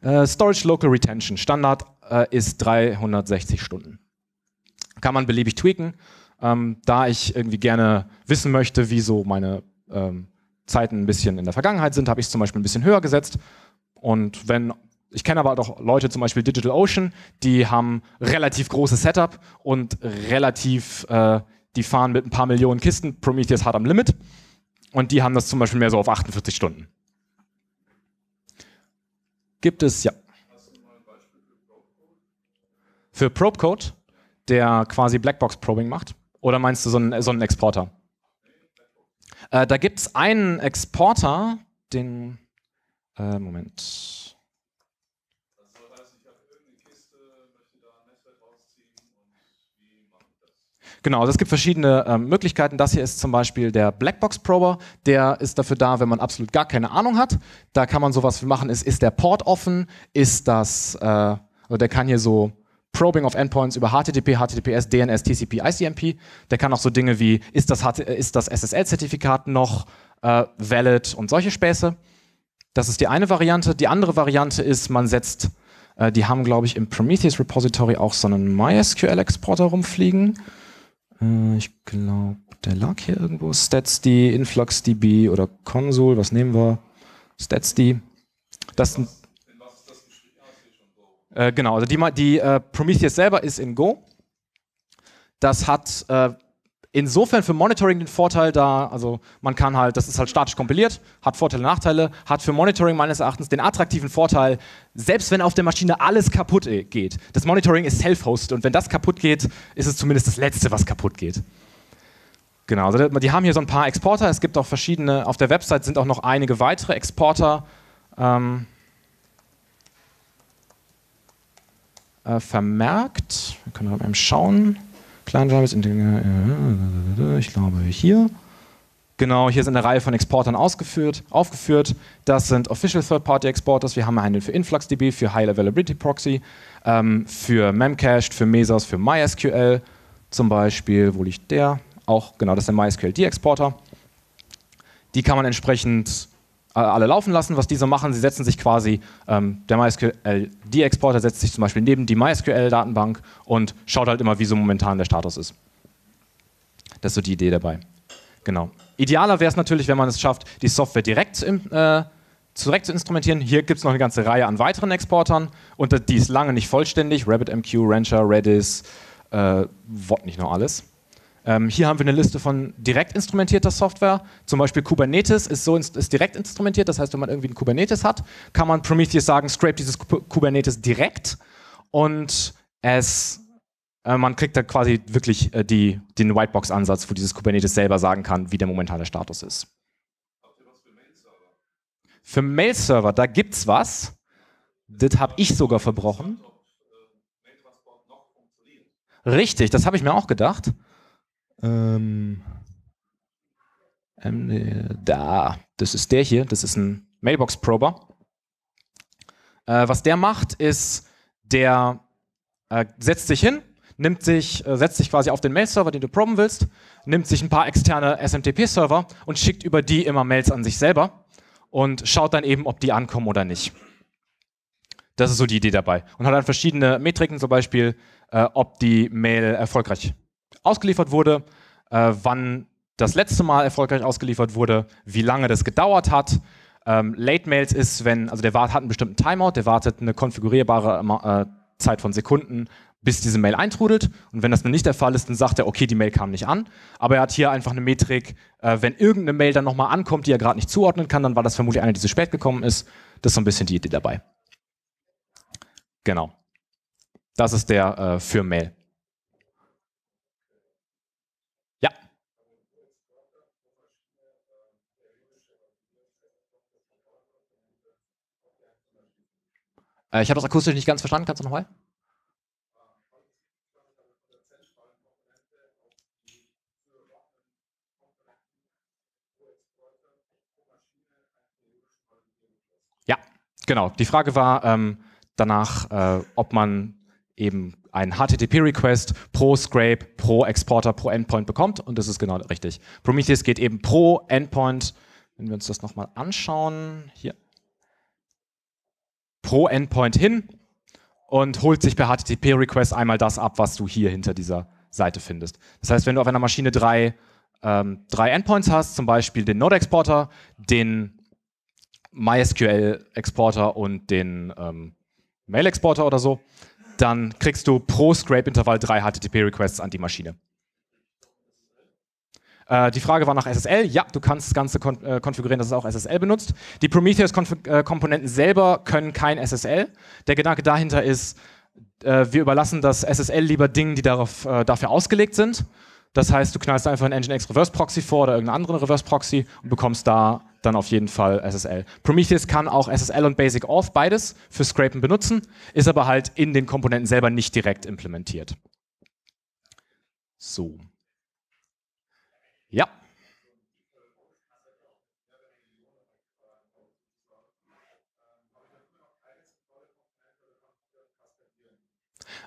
Äh, Storage Local Retention, Standard äh, ist 360 Stunden. Kann man beliebig tweaken ähm, da ich irgendwie gerne wissen möchte, wie so meine ähm, Zeiten ein bisschen in der Vergangenheit sind, habe ich es zum Beispiel ein bisschen höher gesetzt. Und wenn ich kenne aber auch Leute, zum Beispiel DigitalOcean, die haben relativ großes Setup und relativ, äh, die fahren mit ein paar Millionen Kisten, Prometheus hart am Limit. Und die haben das zum Beispiel mehr so auf 48 Stunden. Gibt es, ja. Für Probe Code, der quasi Blackbox-Probing macht. Oder meinst du so einen, so einen Exporter? Äh, da gibt es einen Exporter, den. Äh, Moment. Genau, also es gibt verschiedene äh, Möglichkeiten. Das hier ist zum Beispiel der Blackbox Prober. Der ist dafür da, wenn man absolut gar keine Ahnung hat. Da kann man sowas machen. Ist, ist der Port offen? Ist das, äh, also der kann hier so Probing of Endpoints über HTTP, HTTPS, DNS, TCP, ICMP. Der kann auch so Dinge wie, ist das, äh, das SSL-Zertifikat noch äh, valid und solche Späße. Das ist die eine Variante. Die andere Variante ist, man setzt, äh, die haben, glaube ich, im Prometheus Repository auch so einen MySQL-Exporter rumfliegen. Äh, ich glaube, der lag hier irgendwo. StatsD, InfluxDB oder Consul, was nehmen wir? StatsD. Das sind äh, genau, also die, die äh, Prometheus selber ist in Go. Das hat äh, insofern für Monitoring den Vorteil da, also man kann halt, das ist halt statisch kompiliert, hat Vorteile und Nachteile, hat für Monitoring meines Erachtens den attraktiven Vorteil, selbst wenn auf der Maschine alles kaputt äh, geht. Das Monitoring ist self-hosted und wenn das kaputt geht, ist es zumindest das Letzte, was kaputt geht. Genau, also die haben hier so ein paar Exporter, es gibt auch verschiedene, auf der Website sind auch noch einige weitere Exporter. Ähm, äh, vermerkt. Wir können mal schauen. Kleinjobs, äh, ich glaube hier. Genau, hier sind eine Reihe von Exportern ausgeführt, aufgeführt. Das sind Official Third-Party Exporters. Wir haben einen für InfluxDB, für High Availability Proxy, ähm, für Memcached, für Mesos, für MySQL zum Beispiel. Wo liegt der? Auch, genau, das ist der MySQL-D-Exporter. Die kann man entsprechend äh, alle laufen lassen. Was diese machen, sie setzen sich quasi, ähm, der MySQL, d Exporter setzt sich zum Beispiel neben die MySQL-Datenbank und schaut halt immer, wie so momentan der Status ist. Das ist so die Idee dabei. Genau. Idealer wäre es natürlich, wenn man es schafft, die Software direkt, im, äh, direkt zu instrumentieren. Hier gibt es noch eine ganze Reihe an weiteren Exportern und die ist lange nicht vollständig. RabbitMQ, Rancher, Redis, äh, Wort nicht noch alles. Ähm, hier haben wir eine Liste von direkt instrumentierter Software. Zum Beispiel Kubernetes ist, so, ist direkt instrumentiert. Das heißt, wenn man irgendwie einen Kubernetes hat, kann man Prometheus sagen, scrape dieses Kubernetes direkt und es, äh, man kriegt dann quasi wirklich äh, die, den Whitebox-Ansatz, wo dieses Kubernetes selber sagen kann, wie der momentane Status ist. Für Mail-Server, da gibt es was. Das habe ich sogar verbrochen. Richtig, das habe ich mir auch gedacht. Ähm, ähm, da, das ist der hier, das ist ein Mailbox Prober. Äh, was der macht, ist, der äh, setzt sich hin, nimmt sich, äh, setzt sich quasi auf den Mail-Server, den du proben willst, nimmt sich ein paar externe SMTP-Server und schickt über die immer Mails an sich selber und schaut dann eben, ob die ankommen oder nicht. Das ist so die Idee dabei. Und hat dann verschiedene Metriken, zum Beispiel, äh, ob die Mail erfolgreich ist ausgeliefert wurde, äh, wann das letzte Mal erfolgreich ausgeliefert wurde, wie lange das gedauert hat. Ähm, Late Mails ist, wenn, also der Wart hat einen bestimmten Timeout, der wartet eine konfigurierbare äh, Zeit von Sekunden, bis diese Mail eintrudelt. Und wenn das nicht der Fall ist, dann sagt er, okay, die Mail kam nicht an. Aber er hat hier einfach eine Metrik, äh, wenn irgendeine Mail dann nochmal ankommt, die er gerade nicht zuordnen kann, dann war das vermutlich eine, die zu spät gekommen ist. Das ist so ein bisschen die Idee dabei. Genau. Das ist der äh, für Mail. Äh, ich habe das akustisch nicht ganz verstanden. Kannst du nochmal? Ja, genau. Die Frage war ähm, danach, äh, ob man eben einen HTTP-Request pro Scrape, pro Exporter, pro Endpoint bekommt. Und das ist genau richtig. Prometheus geht eben pro Endpoint. Wenn wir uns das nochmal anschauen, hier, pro Endpoint hin und holt sich per HTTP-Request einmal das ab, was du hier hinter dieser Seite findest. Das heißt, wenn du auf einer Maschine drei, ähm, drei Endpoints hast, zum Beispiel den Node-Exporter, den MySQL-Exporter und den ähm, Mail-Exporter oder so, dann kriegst du pro Scrape-Intervall drei HTTP-Requests an die Maschine. Äh, die Frage war nach SSL. Ja, du kannst das Ganze kon äh, konfigurieren, dass es auch SSL benutzt. Die Prometheus-Komponenten selber können kein SSL. Der Gedanke dahinter ist, äh, wir überlassen das SSL lieber Dingen, die darauf, äh, dafür ausgelegt sind. Das heißt, du knallst einfach ein Nginx Reverse Proxy vor oder irgendeinen anderen Reverse Proxy und bekommst da dann auf jeden Fall SSL. Prometheus kann auch SSL und Basic Auth beides für Scrapen benutzen, ist aber halt in den Komponenten selber nicht direkt implementiert. So.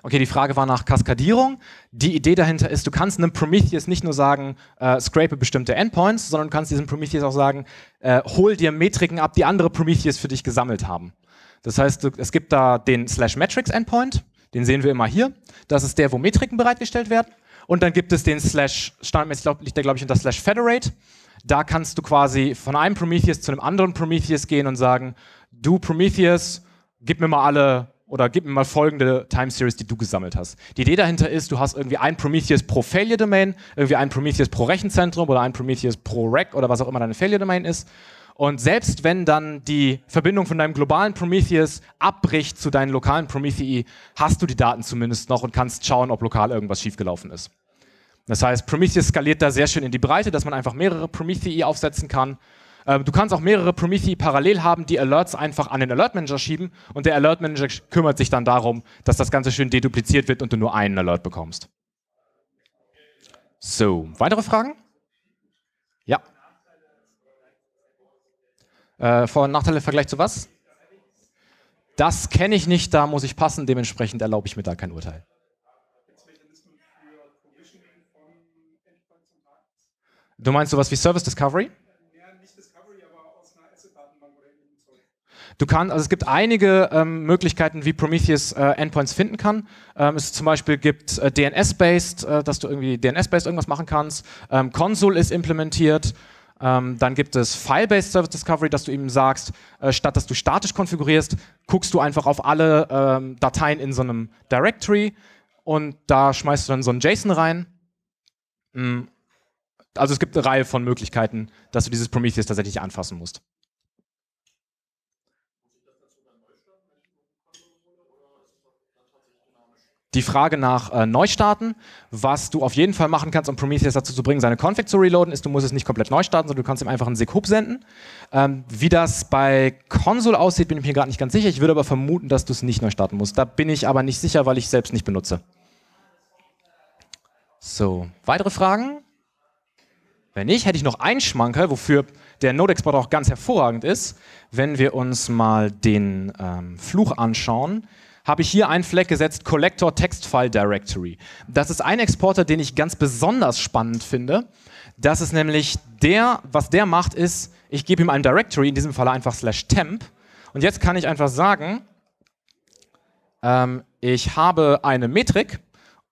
Okay, die Frage war nach Kaskadierung. Die Idee dahinter ist, du kannst einem Prometheus nicht nur sagen, äh, scrape bestimmte Endpoints, sondern du kannst diesem Prometheus auch sagen, äh, hol dir Metriken ab, die andere Prometheus für dich gesammelt haben. Das heißt, du, es gibt da den slash metrics Endpoint, den sehen wir immer hier. Das ist der, wo Metriken bereitgestellt werden. Und dann gibt es den slash, standardmäßig liegt der, glaube ich, unter slash federate. Da kannst du quasi von einem Prometheus zu einem anderen Prometheus gehen und sagen, du Prometheus, gib mir mal alle oder gib mir mal folgende Time Series, die du gesammelt hast. Die Idee dahinter ist, du hast irgendwie ein Prometheus pro Failure Domain, irgendwie ein Prometheus pro Rechenzentrum oder ein Prometheus pro Rack oder was auch immer deine Failure Domain ist. Und selbst wenn dann die Verbindung von deinem globalen Prometheus abbricht zu deinem lokalen Prometheus, hast du die Daten zumindest noch und kannst schauen, ob lokal irgendwas schiefgelaufen ist. Das heißt, Prometheus skaliert da sehr schön in die Breite, dass man einfach mehrere Prometheus aufsetzen kann ähm, du kannst auch mehrere Prometheus parallel haben, die Alerts einfach an den Alert Manager schieben und der Alert Manager kümmert sich dann darum, dass das Ganze schön dedupliziert wird und du nur einen Alert bekommst. So, weitere Fragen? Ja. Äh, Vor- und Nachteile im Vergleich zu was? Das kenne ich nicht, da muss ich passen, dementsprechend erlaube ich mir da kein Urteil. Du meinst sowas wie Service Discovery? Du kannst, also es gibt einige ähm, Möglichkeiten, wie Prometheus äh, Endpoints finden kann. Ähm, es zum Beispiel gibt äh, DNS-based, äh, dass du irgendwie DNS-based irgendwas machen kannst. Ähm, Console ist implementiert. Ähm, dann gibt es File-Based Service Discovery, dass du eben sagst, äh, statt dass du statisch konfigurierst, guckst du einfach auf alle ähm, Dateien in so einem Directory und da schmeißt du dann so einen JSON rein. Mm. Also es gibt eine Reihe von Möglichkeiten, dass du dieses Prometheus tatsächlich anfassen musst. die Frage nach äh, Neustarten. Was du auf jeden Fall machen kannst, um Prometheus dazu zu bringen, seine Config zu reloaden, ist, du musst es nicht komplett neu starten, sondern du kannst ihm einfach einen SIG-Hub senden. Ähm, wie das bei Console aussieht, bin ich mir gerade nicht ganz sicher. Ich würde aber vermuten, dass du es nicht neu starten musst. Da bin ich aber nicht sicher, weil ich selbst nicht benutze. So, weitere Fragen? Wenn nicht, hätte ich noch einen Schmankerl, wofür der Node-Export auch ganz hervorragend ist. Wenn wir uns mal den ähm, Fluch anschauen, habe ich hier einen Fleck gesetzt, Collector Text File Directory. Das ist ein Exporter, den ich ganz besonders spannend finde. Das ist nämlich der, was der macht, ist, ich gebe ihm ein Directory, in diesem Fall einfach slash temp. Und jetzt kann ich einfach sagen, ähm, ich habe eine Metrik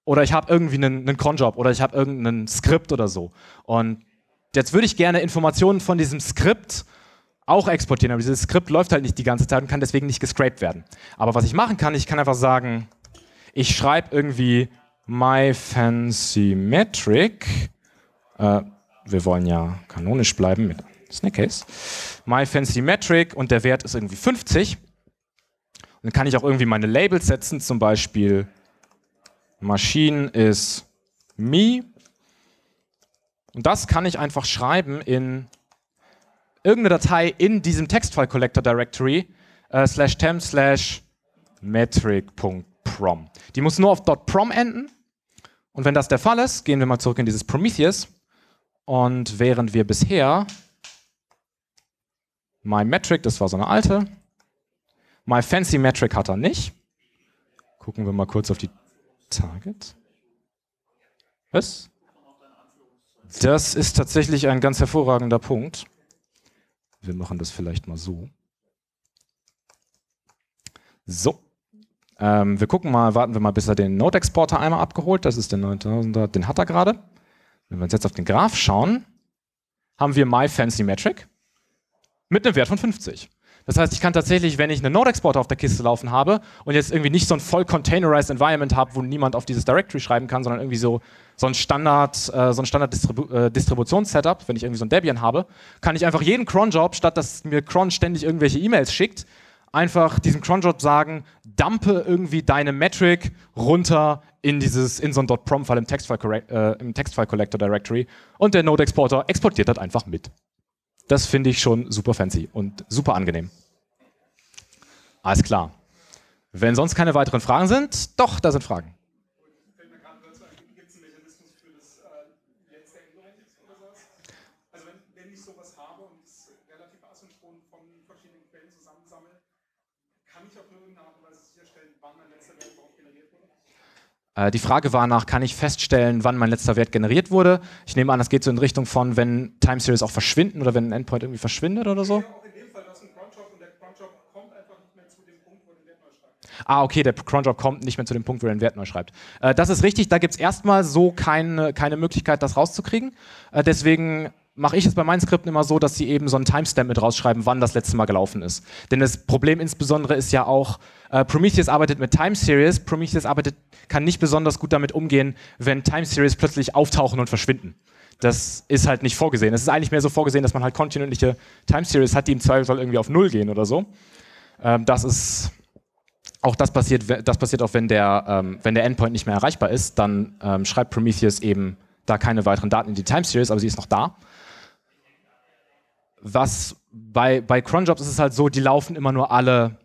oder ich habe irgendwie einen, einen Cronjob oder ich habe irgendein Skript oder so. Und jetzt würde ich gerne Informationen von diesem Skript auch exportieren, aber dieses Skript läuft halt nicht die ganze Zeit und kann deswegen nicht gescraped werden. Aber was ich machen kann, ich kann einfach sagen, ich schreibe irgendwie my fancy metric. Äh, wir wollen ja kanonisch bleiben mit Snickers. My fancy metric und der Wert ist irgendwie 50. Und dann kann ich auch irgendwie meine Labels setzen, zum Beispiel Machine is me. Und das kann ich einfach schreiben in irgendeine Datei in diesem Textfile Collector Directory äh, slash temp slash metric.prom. Die muss nur auf .prom enden. Und wenn das der Fall ist, gehen wir mal zurück in dieses Prometheus. Und während wir bisher myMetric, das war so eine alte, myFancyMetric hat er nicht. Gucken wir mal kurz auf die Target. Was? Das ist tatsächlich ein ganz hervorragender Punkt. Wir machen das vielleicht mal so. So. Ähm, wir gucken mal, warten wir mal, bis er den Node-Exporter einmal abgeholt. Das ist der 9000er, den hat er gerade. Wenn wir uns jetzt auf den Graph schauen, haben wir MyFancyMetric mit einem Wert von 50. Das heißt, ich kann tatsächlich, wenn ich einen Node-Exporter auf der Kiste laufen habe und jetzt irgendwie nicht so ein voll containerized Environment habe, wo niemand auf dieses Directory schreiben kann, sondern irgendwie so, so ein Standard, äh, so ein Standard Distribu äh, Distributions-Setup, wenn ich irgendwie so ein Debian habe, kann ich einfach jeden Cron-Job, statt dass mir Cron ständig irgendwelche E-Mails schickt, einfach diesem Cron-Job sagen, dumpe irgendwie deine Metric runter in dieses, in so ein .prom-File im Textfile-Collector äh, Text Directory und der Node-Exporter exportiert das einfach mit. Das finde ich schon super fancy und super angenehm. Alles klar. Wenn sonst keine weiteren Fragen sind, doch, da sind Fragen. Äh, die Frage war nach, kann ich feststellen, wann mein letzter Wert generiert wurde? Ich nehme an, das geht so in Richtung von, wenn Time Series auch verschwinden oder wenn ein Endpoint irgendwie verschwindet oder so. Ah, okay, der Cronjob kommt nicht mehr zu dem Punkt, wo er den Wert neu schreibt. Äh, das ist richtig, da gibt es erstmal so keine, keine Möglichkeit, das rauszukriegen. Äh, deswegen mache ich es bei meinen Skripten immer so, dass sie eben so einen Timestamp mit rausschreiben, wann das letzte Mal gelaufen ist. Denn das Problem insbesondere ist ja auch, äh, Prometheus arbeitet mit Time Series, Prometheus arbeitet, kann nicht besonders gut damit umgehen, wenn Time Series plötzlich auftauchen und verschwinden. Das ist halt nicht vorgesehen. Es ist eigentlich mehr so vorgesehen, dass man halt kontinuierliche Time Series hat, die im Zweifelsfall irgendwie auf Null gehen oder so. Ähm, das ist auch das passiert, das passiert auch, wenn der, ähm, wenn der Endpoint nicht mehr erreichbar ist, dann ähm, schreibt Prometheus eben da keine weiteren Daten in die Time Series, aber sie ist noch da was bei, bei Cronjobs ist es halt so, die laufen immer nur alle,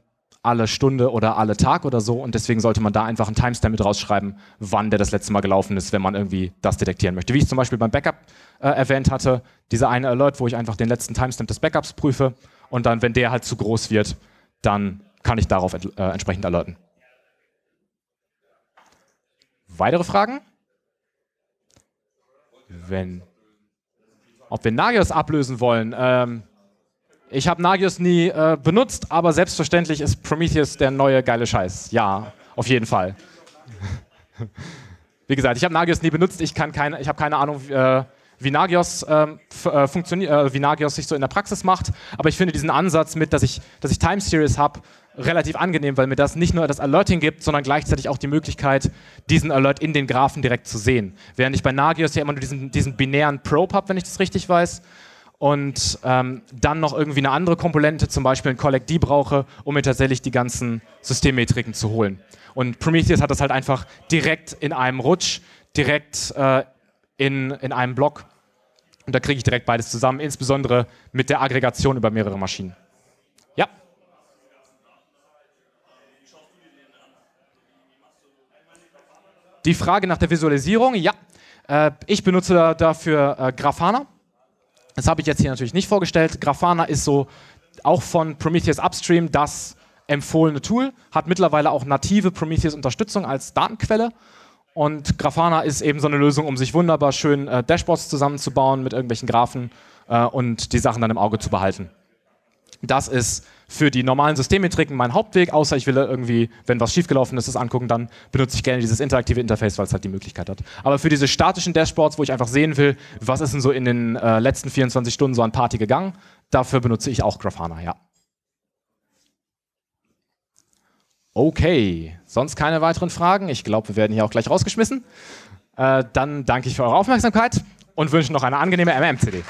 alle Stunde oder alle Tag oder so und deswegen sollte man da einfach einen Timestamp mit rausschreiben, wann der das letzte Mal gelaufen ist, wenn man irgendwie das detektieren möchte. Wie ich zum Beispiel beim Backup äh, erwähnt hatte, dieser eine Alert, wo ich einfach den letzten Timestamp des Backups prüfe und dann, wenn der halt zu groß wird, dann kann ich darauf äh, entsprechend alerten. Weitere Fragen? Wenn ob wir Nagios ablösen wollen? Ähm, ich habe Nagios nie äh, benutzt, aber selbstverständlich ist Prometheus der neue geile Scheiß. Ja, auf jeden Fall. wie gesagt, ich habe Nagios nie benutzt. Ich, keine, ich habe keine Ahnung, äh, wie Nagios, ähm, äh, äh, wie Nagios sich so in der Praxis macht. Aber ich finde diesen Ansatz mit, dass ich, dass ich Time Series habe relativ angenehm, weil mir das nicht nur das Alerting gibt, sondern gleichzeitig auch die Möglichkeit, diesen Alert in den Graphen direkt zu sehen. Während ich bei Nagios ja immer nur diesen, diesen binären Probe habe, wenn ich das richtig weiß, und ähm, dann noch irgendwie eine andere Komponente, zum Beispiel ein Collect-D brauche, um mir tatsächlich die ganzen Systemmetriken zu holen. Und Prometheus hat das halt einfach direkt in einem Rutsch, direkt äh, in, in einem Block. Und da kriege ich direkt beides zusammen, insbesondere mit der Aggregation über mehrere Maschinen. Die Frage nach der Visualisierung, ja. Äh, ich benutze dafür äh, Grafana. Das habe ich jetzt hier natürlich nicht vorgestellt. Grafana ist so auch von Prometheus Upstream das empfohlene Tool, hat mittlerweile auch native Prometheus-Unterstützung als Datenquelle. Und Grafana ist eben so eine Lösung, um sich wunderbar schön äh, Dashboards zusammenzubauen mit irgendwelchen Graphen und die Sachen dann im Auge zu behalten. Das ist für die normalen Systemmetriken mein Hauptweg, außer ich will irgendwie, wenn was schiefgelaufen ist, das angucken, dann benutze ich gerne dieses interaktive Interface, weil es halt die Möglichkeit hat. Aber für diese statischen Dashboards, wo ich einfach sehen will, was ist denn so in den äh, letzten 24 Stunden so an Party gegangen, dafür benutze ich auch Grafana, ja. Okay, sonst keine weiteren Fragen. Ich glaube, wir werden hier auch gleich rausgeschmissen. Äh, dann danke ich für eure Aufmerksamkeit und wünsche noch eine angenehme MMCD. cd